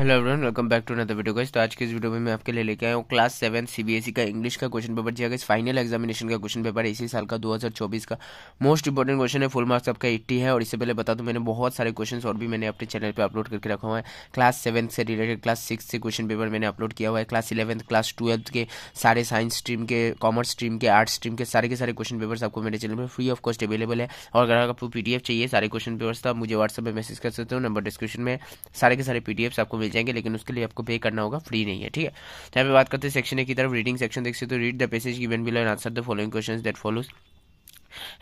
hello everyone welcome back to another video guys तो आज के इस वीडियो में मैं आपके लिए लेके आया हूँ क्लास सेवन सीबीएसई का इंग्लिश का क्वेश्चन पेपर जी गाइस फाइनल एग्जामिनेशन का क्वेश्चन पेपर है इसी साल का 2024 का मोस्ट इंपॉर्टेंट क्वेश्चन है फुल मार्क्स आपका 80 है और इससे पहले बता दूँ मैंने बहुत सारे क्वेश्चन और भी मैंने अपने चैनल पर अपलोड करके रखा हुआ है क्लास सेवन से रिलेटेड क्लास सिक्स से क्वेश्चन पेपर मैंने अपलोड किया हुआ है क्लास इलेवंथ क्लास ट्वेल्थ के सारे साइंस स्ट्रीम के कॉमर्स स्ट्रीम के आर्ट्स स्ट्रीम के सारे के सारे क्वेश्चन पेपर्स आपको मेरे चैनल पर फ्री ऑफ कॉस्ट अवेलेबल है और अगर आपको पी चाहिए सारे क्वेश्चन पेपर्स तो आप मुझे व्हाट्सअप पर मैसेज कर सकते हो नंबर डिस्क्रिप्शन में सारे के सारे पी आपको जाएंगे लेकिन उसके लिए आपको पे करना होगा फ्री नहीं है ठीक है तो यहाँ पे बात करते हैं सेक्शन ए की तरफ रीडिंग सेक्शन देख सकते हो read the passage given below and answer the following question that follows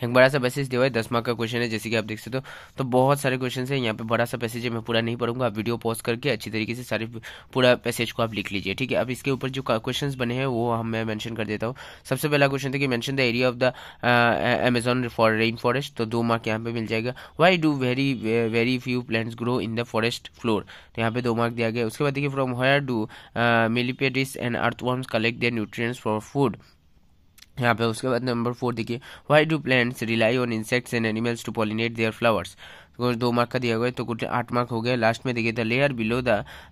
एक बड़ा सा पैसेज दिया हुआ है दस मार्क का क्वेश्चन है जैसे कि आप देख सकते हो तो बहुत सारे क्वेश्चन है यहाँ पे बड़ा सा पैसेज है मैं पूरा नहीं पढ़ूंगा आप वीडियो पॉज करके अच्छी तरीके से सारे पूरा पैसेज को आप लिख लीजिए ठीक है अब इसके ऊपर जो क्वेश्चन बने हैं वो हम मैं मैंशन कर देता हूँ सबसे पहला क्वेश्चन था कि mention the area of the Amazon for rain forest तो दो मार्क यहाँ पे मिल जाएगा why do very very few plants grow in the forest floor तो यहाँ पे दो मार्क दिया गया उसके बाद देखिए from where do millipedes and earth collect their nutrients for food यहाँ पे उसके बाद नंबर फोर देखिए why do plants rely on insects and animals to pollinate their flowers because दो मार्क का दिया हुआ है तो कुछ आठ मार्क हो गया लास्ट में देखिए the layer below the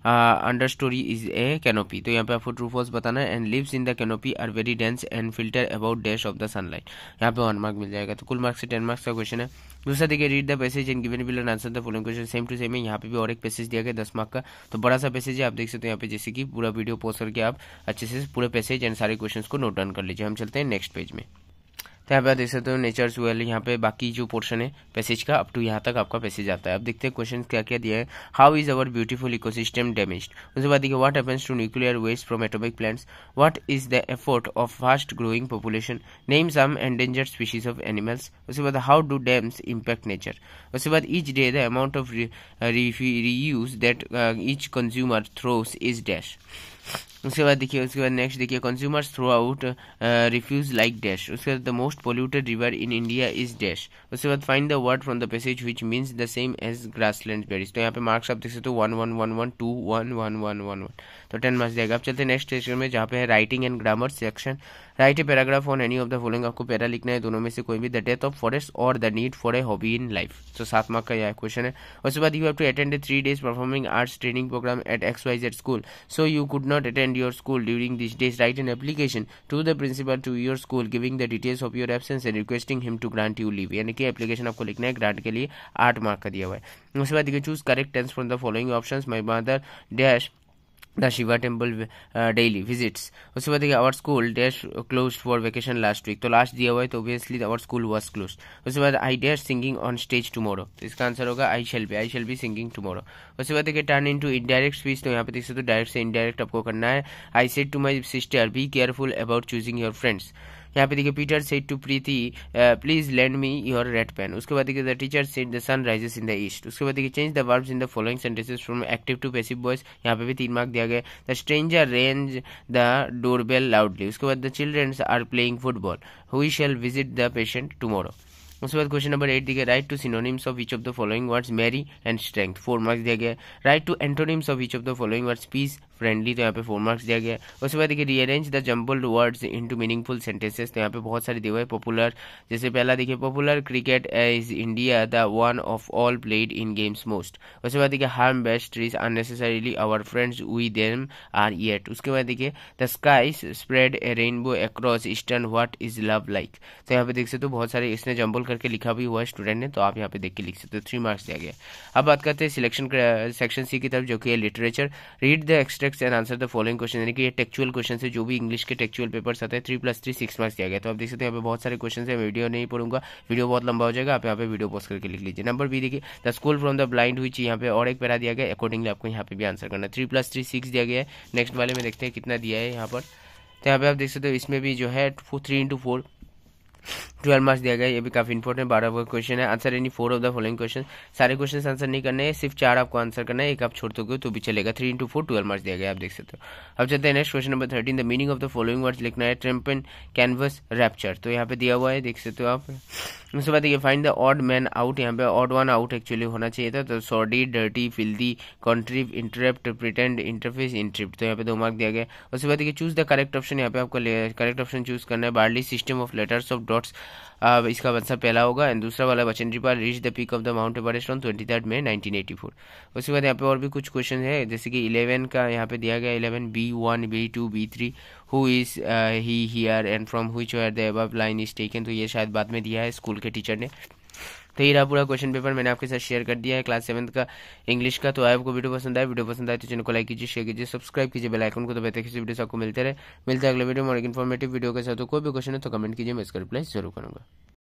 under story is a canopy तो यहाँ पे आपको ट्रू फॉल्स बताना है and leaves in the canopy are very dense and filter about dash of the sunlight यहाँ पे वन मार्क मिल जाएगा तो कुल मार्क्स से टेन मार्क्स का क्वेश्चन है दूसरा देखिए read the passage and given below answer the following question same to same है यहाँ पे भी और एक पैसेज दिया गया दस मार्क का तो बड़ा सा पैसेज है आप देख सकते हो यहाँ पे जैसे कि पूरा वीडियो पोस्ट करके आप अच्छे से पूरे पैसेज एंड सारे क्वेश्चन को नोट डाउन कर लीजिए हम चलते हैं नेक्स्ट पेज में तो यहाँ पे आप देख सकते हो नेचर वेल यहाँ पे बाकी जो पोर्शन है पैसेज का अप टू यहाँ तक आपका पैसेज आता है अब देखते हैं क्वेश्चन क्या क्या दिया है how is our beautiful ecosystem damage उसके बाद देखिए what happens to nuclear waste from atomic plants what is the effort of fast growing population name some endangered species of animals उसके बाद how do dams impact nature उसके बाद each day the amount of reuse that each consumer throws is dash उसके बाद देखिए उसके बाद next देखिए consumers through out refuse like dash उसके बाद the most polluted river in India is dash उसके बाद find the word from the passage which means the same as grass land prairies तो यहाँ पे मार्क्स आप देख सकते हो one one one one two one one one one one तो टेन मार्क्स जाएगा अब चलते नेक्स्ट सेक्शन में जहाँ पे है writing and grammar section write a paragraph on any of the following आपको पैरा लिखना है दोनों में से कोई भी द डेथ ऑफ फॉरेस्ट और the need for a hobby in life तो सात मार्क का यह क्वेश्चन है उसके बाद you have to attend a three days performing arts training programme at X Y Z school so you could not attend your school during this days write an application to the principal to your school giving the details of your absence and requesting him to grant you leave यानी कि application आपको लिखना है grant के लिए आठ mark का दिया हुआ है उसके बाद देखिए choose correct tense from the following option my mother dash the Shiva temple daily visits उसके बाद देखिए our school dash close for vacation last week तो लास्ट दिया हुआ है तो obviously our school was close उसके बाद I dash singing on stage tomorrow तो इसका आंसर होगा I shall be I shall be singing tomorrow उसके बाद देखिए turn into indirect speech तो यहाँ पे देख सकते हो डायरेक्ट से इनडायरेक्ट आपको करना है I said to my sister be careful about choosing your friends यहाँ पे देखिए Peter said to Preeti please lend me your red pen उसके बाद देखिए the teacher said the sun rises in the east उसके बाद देखिए change the verbs in the following sentences from active to passive voice यहाँ पे भी तीन मार्क दिया गया the stranger rang the doorbell loudly उसके बाद the children are playing football we shall visit the patient tomorrow उसके बाद क्वेश्चन नंबर एट दिया गया write two synonyms of which of the following words merry and strength four marks दिया गया write two antonyms of which of the following words peace friendly तो यहाँ पे four marks दिया गया उसके बाद देखिए rearrange the jumble words into meaningful sentences तो यहाँ पे बहुत सारे दिए हुए पॉपुलर जैसे पहला देखिए popular cricket is India the one of all played in games most उसके बाद देखिए harm best is unnecessarily our friends we them are yet उसके बाद देखिए the sky spread a rainbow across eastern what is love like तो यहाँ पे देख सकते हो बहुत सारे इसने जम्बल करके लिखा भी हुआ है स्टूडेंट ने तो आप यहाँ पे देख के लिख सकते हो थ्री मार्क्स दिया गया अब बात करते हैं सिलेक्शन सेक्शन सी की तरफ जो कि है literature read the extract and answer the following question यानी कि ये टेक्चुअल क्वेश्चन है जो भी इंग्लिश के टेक्चुअल पेपर्स आते हैं three plus three six marks दिया गया तो आप देख सकते हैं यहाँ पे बहुत सारे क्वेश्चन है वीडियो नहीं पढ़ूंगा वीडियो बहुत लंबा हो जाएगा आप यहाँ पे वीडियो पोस्ट करके लिख लीजिए नंबर बी देखिए the school from the blind हुई यहाँ पे और एक पैरा दिया गया अकॉर्डिंगली आपको यहाँ पे भी आंसर करना थ्री प्लस थ्री सिक्स दिया गया है नेक्स्ट वाले में देखते हैं कितना दिया है यहाँ पर तो यहाँ पे आप देख सकते हो इसमें भी जो है three into four twelve marks दिया गया ये भी काफ़ी इंपॉर्टेंट बारह का क्वेश्चन है answer any four of the following question सारे क्वेश्चन आंसर नहीं करने सिर्फ चार आपको आंसर करना है एक आप छोड़ दोगे तो भी चलेगा three into four twelve marks दिया गया आप देख सकते हो अब चलते हैं next question number thirteen the meaning of the following words लिखना है ट्रेम्पन कैनवस रैप्चर तो यहाँ पे दिया हुआ है देख सकते हो आप उसके बाद ये find the odd man out यहाँ पे ऑड वन आउट एक्चुअली होना चाहिए था तो sordid dirty filthy contrive interrupt pretend interface interrupt तो यहाँ पे दो मार्क दिया गया उसके बाद ये चूज द करेक्ट ऑप्शन यहाँ पे आपको करेक्ट ऑप्शन चूज करना है Braille system of letters of dot dots इसका आंसर मतलब पहला होगा एंड दूसरा वाला Bachendri Pal reach the peak of the Mount Everest on twenty third May nineteen eighty four उसके बाद यहाँ पे और भी कुछ क्वेश्चन है जैसे कि इलेवन का यहाँ पे दिया गया eleven B one B two B three who is he here and from whom at the above line is taken तो ये शायद बाद में दिया है स्कूल के टीचर ने तो ये रहा पूरा क्वेश्चन पेपर मैंने आपके साथ शेयर कर दिया है क्लास सेवंथ का इंग्लिश का तो आपको वीडियो पसंद आए वीडियो पसंद आए तो चैनल को लाइक कीजिए शेयर कीजिए सब्सक्राइब कीजिए बेल आइकन को तो बेहतर किसी वीडियो आपको मिलते रहे मिलते हैं अगले वीडियो में और इन्फॉर्मेटिव वीडियो के साथ तो कोई भी क्वेश्चन है तो कमेंट कीजिए मैं इसका रिप्लाई जरूर करूँगा